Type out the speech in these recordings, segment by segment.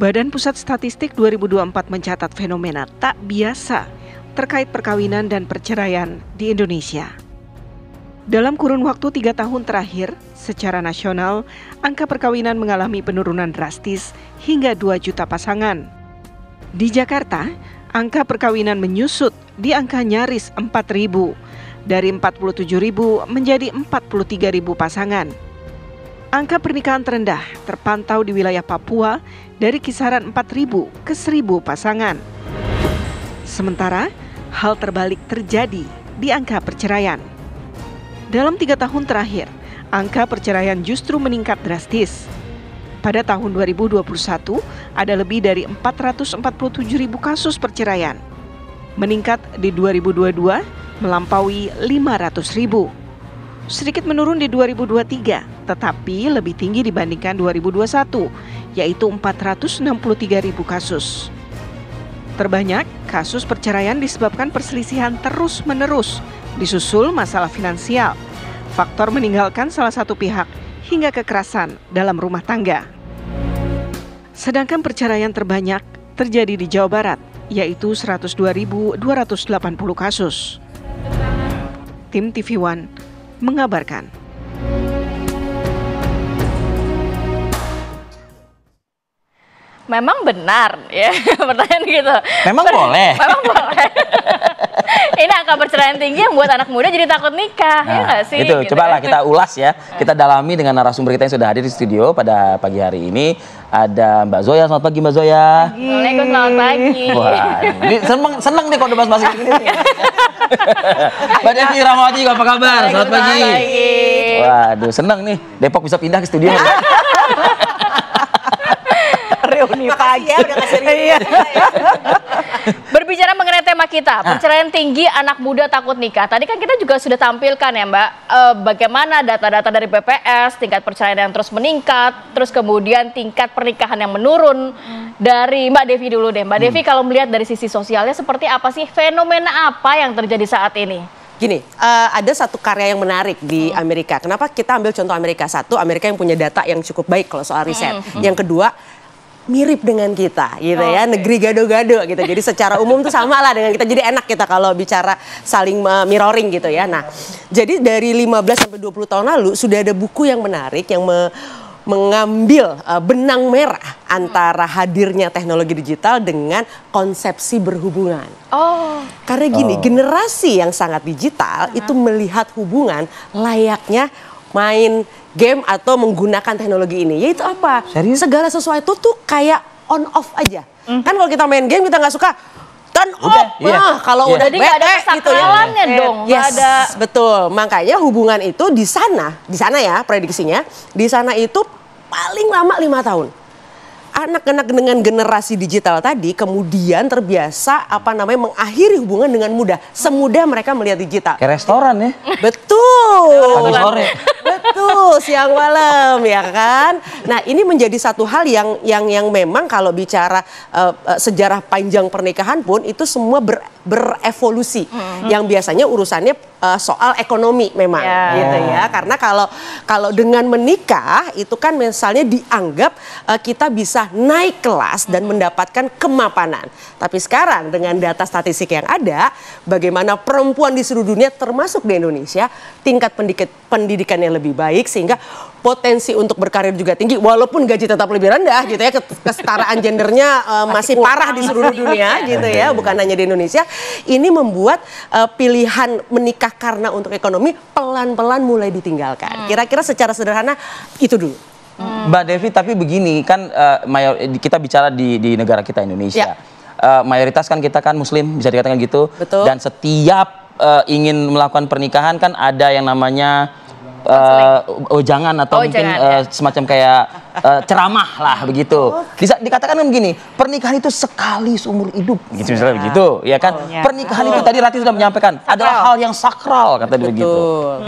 Badan Pusat Statistik 2024 mencatat fenomena tak biasa terkait perkawinan dan perceraian di Indonesia. Dalam kurun waktu tiga tahun terakhir, secara nasional, angka perkawinan mengalami penurunan drastis hingga 2 juta pasangan. Di Jakarta, angka perkawinan menyusut di angka nyaris 4.000, dari 47.000 menjadi 43.000 pasangan. Angka pernikahan terendah terpantau di wilayah Papua dari kisaran 4.000 ke 1.000 pasangan. Sementara, hal terbalik terjadi di angka perceraian. Dalam tiga tahun terakhir, angka perceraian justru meningkat drastis. Pada tahun 2021, ada lebih dari 447 ribu kasus perceraian. Meningkat di 2022 melampaui 500 ribu. Sedikit menurun di 2023 tetapi lebih tinggi dibandingkan 2021, yaitu ribu kasus. Terbanyak, kasus perceraian disebabkan perselisihan terus-menerus, disusul masalah finansial, faktor meninggalkan salah satu pihak, hingga kekerasan dalam rumah tangga. Sedangkan perceraian terbanyak terjadi di Jawa Barat, yaitu 102.280 kasus. Tim TV One mengabarkan. memang benar ya pertanyaan gitu. Memang Ber boleh. Memang boleh. ini angka perceraian tinggi yang buat anak muda jadi takut nikah ya nah, ya gak sih? Itu gitu. cobalah kan? kita ulas ya, nah. kita dalami dengan narasumber kita yang sudah hadir di studio pada pagi hari ini ada Mbak Zoya. Selamat pagi Mbak Zoya. Waalaikumsalam selamat pagi. Wah, seneng, seneng nih kalau bahas ini. Mbak Devi Rahmawati, apa kabar? Selamat pagi. Waduh, seneng nih. Depok bisa pindah ke studio. Ya pagi. ya udah iya. ya. Berbicara mengenai tema kita, perceraian tinggi anak muda takut nikah. Tadi kan kita juga sudah tampilkan ya Mbak, e, bagaimana data-data dari BPS, tingkat perceraian yang terus meningkat, terus kemudian tingkat pernikahan yang menurun. Hmm. Dari Mbak Devi dulu deh, Mbak hmm. Devi kalau melihat dari sisi sosialnya seperti apa sih? Fenomena apa yang terjadi saat ini? Gini, uh, ada satu karya yang menarik di hmm. Amerika. Kenapa kita ambil contoh Amerika? Satu, Amerika yang punya data yang cukup baik kalau soal riset. Mm. Yang kedua, mirip dengan kita gitu okay. ya negeri gado-gado gitu jadi secara umum tuh sama lah dengan kita jadi enak kita kalau bicara saling mirroring gitu ya nah jadi dari 15 sampai 20 tahun lalu sudah ada buku yang menarik yang me mengambil uh, benang merah antara hadirnya teknologi digital dengan konsepsi berhubungan. Oh. Karena gini, oh. generasi yang sangat digital uh -huh. itu melihat hubungan layaknya main game atau menggunakan teknologi ini yaitu apa Serius? segala sesuatu tuh kayak on off aja mm. kan kalau kita main game kita nggak suka turn off udah, nah, kalau iya. udah Jadi bete ada gitu ya dong yes, ada betul makanya hubungan itu di sana di sana ya prediksinya di sana itu paling lama lima tahun anak-anak dengan generasi digital tadi kemudian terbiasa apa namanya mengakhiri hubungan dengan mudah semudah mereka melihat digital ke restoran ya betul pagi sore betul siang malam ya kan nah ini menjadi satu hal yang yang yang memang kalau bicara uh, sejarah panjang pernikahan pun itu semua ber berevolusi hmm. yang biasanya urusannya uh, soal ekonomi memang yeah. gitu ya. ya karena kalau kalau dengan menikah itu kan misalnya dianggap uh, kita bisa naik kelas dan hmm. mendapatkan kemapanan tapi sekarang dengan data statistik yang ada bagaimana perempuan di seluruh dunia termasuk di Indonesia tingkat pendidik pendidikannya lebih baik sehingga potensi untuk berkarir juga tinggi walaupun gaji tetap lebih rendah gitu ya kesetaraan gendernya uh, masih parah di seluruh dunia gitu ya iya. bukan hanya di Indonesia ini membuat uh, pilihan menikah karena untuk ekonomi pelan-pelan mulai ditinggalkan. Hmm. Kira-kira secara sederhana itu dulu. Hmm. Mbak Devi, tapi begini kan uh, mayor, kita bicara di, di negara kita Indonesia. Ya. Uh, mayoritas kan kita kan Muslim bisa dikatakan gitu. Betul. Dan setiap uh, ingin melakukan pernikahan kan ada yang namanya uh, eh, oh, jangan atau oh, mungkin jangan, ya. Eh, semacam kayak uh, ceramah lah hmm. begitu. Okay. Oh. Bisa dikatakan kan begini, pernikahan itu sekali seumur hidup gitu iya. misalnya begitu, ya kan? Oh, ya. Pernikahan oh. itu tadi ratih sudah menyampaikan sakral. adalah hal yang sakral kata dia begitu.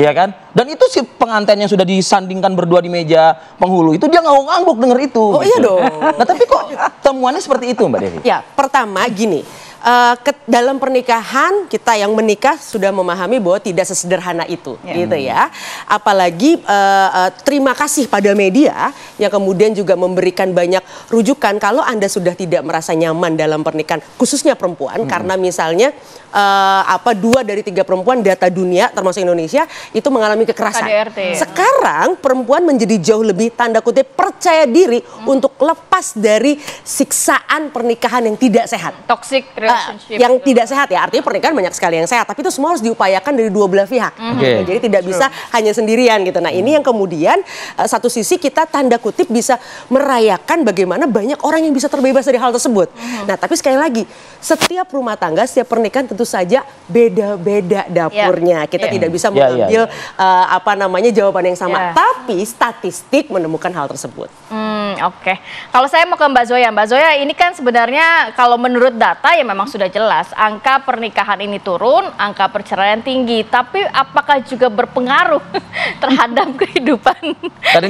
Iya kan? Dan itu si pengantin yang sudah disandingkan berdua di meja penghulu itu dia ngangguk-ngangguk dengar itu. Oh iya gitu. iya dong. Nah, tapi kok temuannya seperti itu Mbak Devi? Ya, pertama gini uh, ke dalam pernikahan kita yang menikah sudah memahami bahwa tidak sesederhana itu ya. gitu ya. Apalagi uh, uh, terima kasih pada media yang kemudian juga memberikan banyak rujukan kalau Anda sudah tidak merasa nyaman dalam pernikahan khususnya perempuan hmm. karena misalnya uh, apa dua dari tiga perempuan data dunia termasuk Indonesia itu mengalami kekerasan. KDRT. Sekarang perempuan menjadi jauh lebih tanda kutip percaya diri hmm. untuk lepas dari siksaan pernikahan yang tidak sehat. Toxic ada yang itu. tidak sehat ya. Artinya pernikahan banyak sekali yang sehat, tapi itu semua harus diupayakan dari dua belah pihak. Mm -hmm. okay. Jadi tidak bisa hanya sendirian gitu. Nah, ini yang kemudian eh, satu sisi kita tanda kutip bisa merayakan bagaimana banyak orang yang bisa terbebas dari hal tersebut. Mm -hmm. Nah, tapi sekali lagi, setiap rumah tangga, setiap pernikahan tentu saja beda-beda dapurnya. Yeah. Kita yeah. tidak bisa ya, ya, ya. mengambil yeah, yeah, yeah. Uh, apa namanya jawaban yang sama. Yeah. Tapi statistik menemukan hal tersebut. Mm. Oke, kalau saya mau ke Mbak Zoya, Mbak Zoya ini kan sebenarnya kalau menurut data ya memang sudah jelas angka pernikahan ini turun, angka perceraian tinggi, tapi apakah juga berpengaruh terhadap kehidupan? Tadi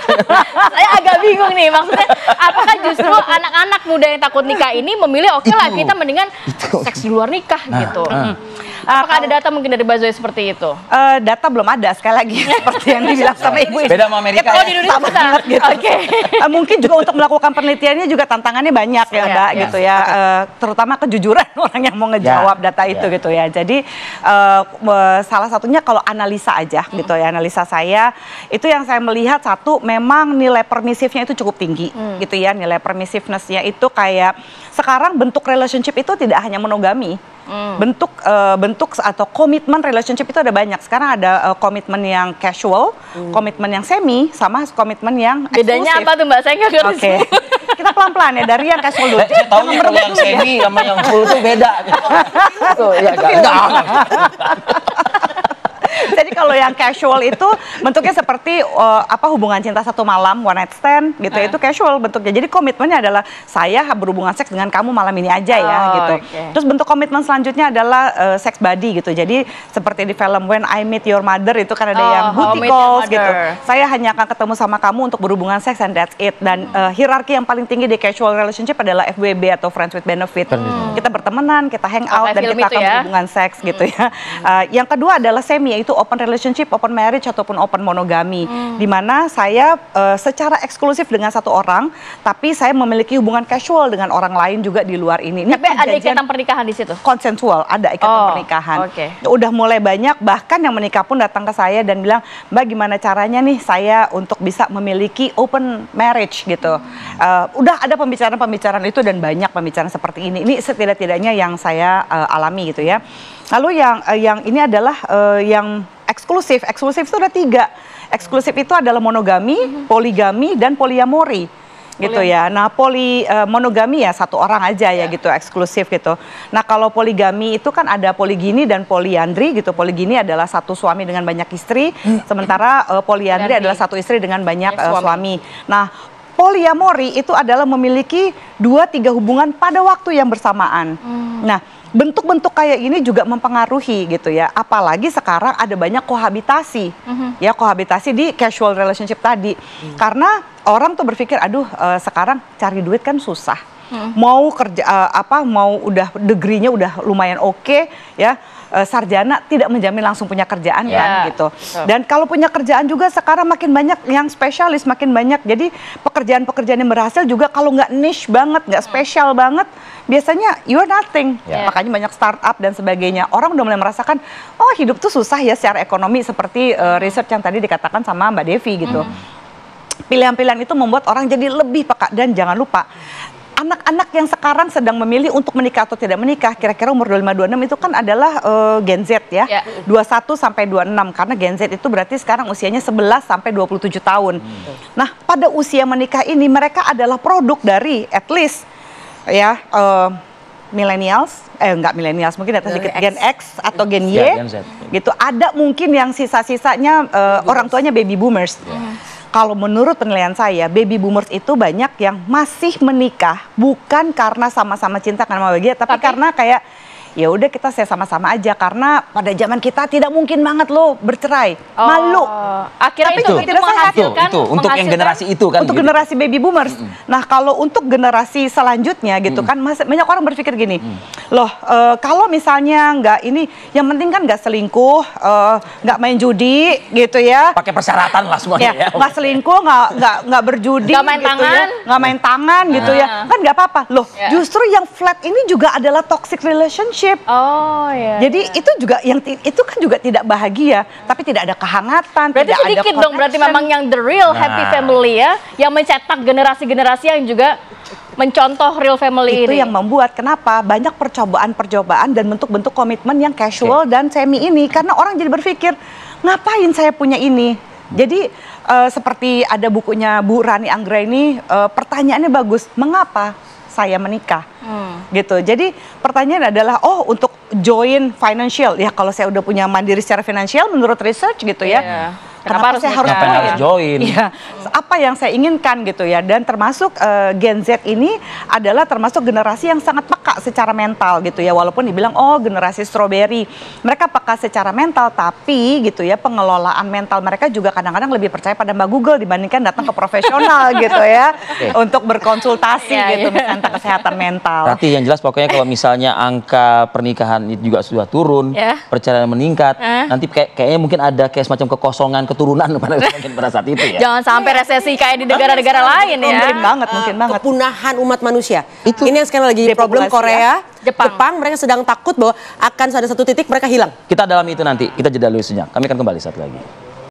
saya agak bingung nih maksudnya apakah justru anak-anak muda yang takut nikah ini memilih oke okay lah kita mendingan seks di luar nikah nah, gitu. Nah. Hmm. Ah, Apakah kalau, ada data mungkin dari Bazoe seperti itu? Uh, data belum ada sekali lagi seperti yang dibilang sama Ibu. Beda sama Amerika. Ya, ya. di Indonesia sama banget gitu. Oke. Okay. uh, eh, mungkin juga untuk melakukan penelitiannya juga tantangannya banyak ya, iya. mbak. ya, gitu ya. Uh, terutama kejujuran orang yang mau iya. ngejawab ya, data iya. itu ya. gitu ya. Jadi uh, uh, salah satunya kalau analisa aja mm. gitu ya. Analisa saya itu yang saya melihat satu memang nilai permisifnya itu cukup tinggi mm. gitu ya. Nilai permisifnessnya itu kayak sekarang bentuk relationship itu tidak hanya monogami Hmm. Bentuk uh, bentuk atau komitmen relationship itu ada banyak. Sekarang ada uh, eh, komitmen yang casual, hmm. komitmen yang semi, sama komitmen yang eksklusif. Bedanya apa tuh Mbak? Saya nggak ngerti. Okay. Kita pelan-pelan ya dari yang casual dulu. Eh, saya tahu yang ya. semi sama yang full tuh beda. Gitu. ya, itu jadi kalau yang casual itu bentuknya seperti uh, apa hubungan cinta satu malam one night stand gitu uh. itu casual bentuknya. Jadi komitmennya adalah saya berhubungan seks dengan kamu malam ini aja ya oh, gitu. Okay. Terus bentuk komitmen selanjutnya adalah uh, eh, sex body gitu. Jadi seperti di film When I Meet Your Mother itu kan ada oh, yang booty calls gitu. Saya hanya akan ketemu sama kamu untuk berhubungan seks and that's it. Dan hmm. uh, hierarki yang paling tinggi di casual relationship adalah FWB atau friends with benefit. Hmm. Kita bertemanan, kita hang out dan kita akan ya? berhubungan seks gitu hmm. ya. Uh, yang kedua adalah semi yaitu open relationship, open marriage ataupun open monogami, hmm. di mana saya uh, secara eksklusif dengan satu orang, tapi saya memiliki hubungan casual dengan orang lain juga di luar ini. Tapi ada ikatan pernikahan di situ? Konsensual, ada ikatan oh, pernikahan. Okay. Udah mulai banyak, bahkan yang menikah pun datang ke saya dan bilang, mbak gimana caranya nih saya untuk bisa memiliki open marriage gitu. Hmm. Uh, udah ada pembicaraan-pembicaraan itu dan banyak pembicaraan seperti ini. Ini setidak-tidaknya yang saya uh, alami gitu ya. Lalu yang yang ini adalah uh, yang eksklusif. Eksklusif itu ada tiga. Eksklusif itu adalah monogami, poligami, dan poliamori gitu ya. Nah, poli uh, monogami ya satu orang aja ya yeah. gitu, eksklusif gitu. Nah, kalau poligami itu kan ada poligini dan poliandri gitu. Poligini adalah satu suami dengan banyak istri, hmm. sementara uh, poliandri adalah satu istri dengan banyak uh, suami. Nah, poliamori itu adalah memiliki dua tiga hubungan pada waktu yang bersamaan. Hmm. Nah, bentuk-bentuk kayak ini juga mempengaruhi gitu ya. Apalagi sekarang ada banyak kohabitasi. Mm-hmm. Ya, kohabitasi di casual relationship tadi. Mm. Karena orang tuh berpikir, aduh uh, sekarang cari duit kan susah hmm. mau kerja uh, apa mau udah degree-nya udah lumayan oke okay, ya uh, sarjana tidak menjamin langsung punya kerjaan yeah. kan gitu. Dan kalau punya kerjaan juga sekarang makin banyak yang spesialis makin banyak. Jadi pekerjaan-pekerjaan yang berhasil juga kalau nggak niche banget, nggak hmm. spesial hmm. banget, biasanya you're nothing. Yeah. Makanya banyak startup dan sebagainya. Orang udah mulai merasakan, oh hidup tuh susah ya secara ekonomi seperti uh, research yang tadi dikatakan sama Mbak Devi gitu. -hmm. Pilihan-pilihan itu membuat orang jadi lebih peka dan jangan lupa anak-anak yang sekarang sedang memilih untuk menikah atau tidak menikah kira-kira umur 25 26 itu kan adalah uh, Gen Z ya. Yeah. 21 sampai 26 karena Gen Z itu berarti sekarang usianya 11 sampai 27 tahun. Hmm. Nah, pada usia menikah ini mereka adalah produk dari at least ya uh, millennials eh enggak millennials mungkin ada sedikit gen X atau gen Y yeah, gen gitu ada mungkin yang sisa-sisanya uh, orang tuanya baby boomers yeah kalau menurut penilaian saya, baby boomers itu banyak yang masih menikah bukan karena sama-sama cinta karena bahagia, tapi tapi karena kayak ya udah kita saya sama-sama aja karena pada zaman kita tidak mungkin banget lo bercerai oh. malu akhirnya tapi itu, itu, tidak menghasilkan itu, itu. untuk yang generasi itu kan untuk gitu. generasi baby boomers mm -hmm. nah kalau untuk generasi selanjutnya gitu mm -hmm. kan masih banyak orang berpikir gini mm -hmm loh e, kalau misalnya nggak ini yang penting kan nggak selingkuh eh, nggak e, main judi gitu ya pakai persyaratan lah semuanya ya, ya nggak ya. selingkuh nggak nggak nggak berjudi nggak main gitu ya. tangan nggak main tangan nah. gitu ya ah. kan nggak apa-apa loh ya. justru yang flat ini juga adalah toxic relationship oh ya, ya. jadi ya. itu juga yang itu kan juga tidak bahagia tapi tidak ada kehangatan berarti tidak sedikit ada dong berarti memang yang the real nah. happy family ya yang mencetak generasi-generasi yang juga mencontoh real family itu ini. yang membuat kenapa banyak percobaan-percobaan dan bentuk-bentuk komitmen yang casual okay. dan semi ini karena orang jadi berpikir ngapain saya punya ini jadi uh, seperti ada bukunya Bu Rani Anggra ini uh, pertanyaannya bagus mengapa saya menikah hmm. gitu jadi pertanyaan adalah oh untuk join financial ya kalau saya udah punya mandiri secara finansial menurut research gitu yeah. ya iya. Kenapa, kenapa harus saya harus join? Harus join? Ya, apa yang saya inginkan gitu ya. Dan termasuk uh, Gen Z ini adalah termasuk generasi yang sangat peka secara mental gitu ya. Walaupun dibilang oh generasi strawberry, mereka peka secara mental, tapi gitu ya pengelolaan mental mereka juga kadang-kadang lebih percaya pada Mbak Google dibandingkan datang ke profesional gitu ya okay. untuk berkonsultasi yeah, gitu yeah. tentang kesehatan mental. Tapi yang jelas pokoknya kalau misalnya angka pernikahan itu juga sudah turun, yeah. perceraian meningkat, uh. nanti kayak, kayaknya mungkin ada kayak semacam kekosongan keturunan pada, pada saat itu ya. Jangan sampai iya, resesi kayak di negara-negara lain ya. Mungkin banget, ah. mungkin banget. Kepunahan umat manusia. Itu. Ini yang sekali lagi problem ya. Korea, Jepang. Jepang. Mereka sedang takut bahwa akan ada satu titik mereka hilang. Kita dalami itu nanti. Kita jeda dulu Kami akan kembali satu lagi.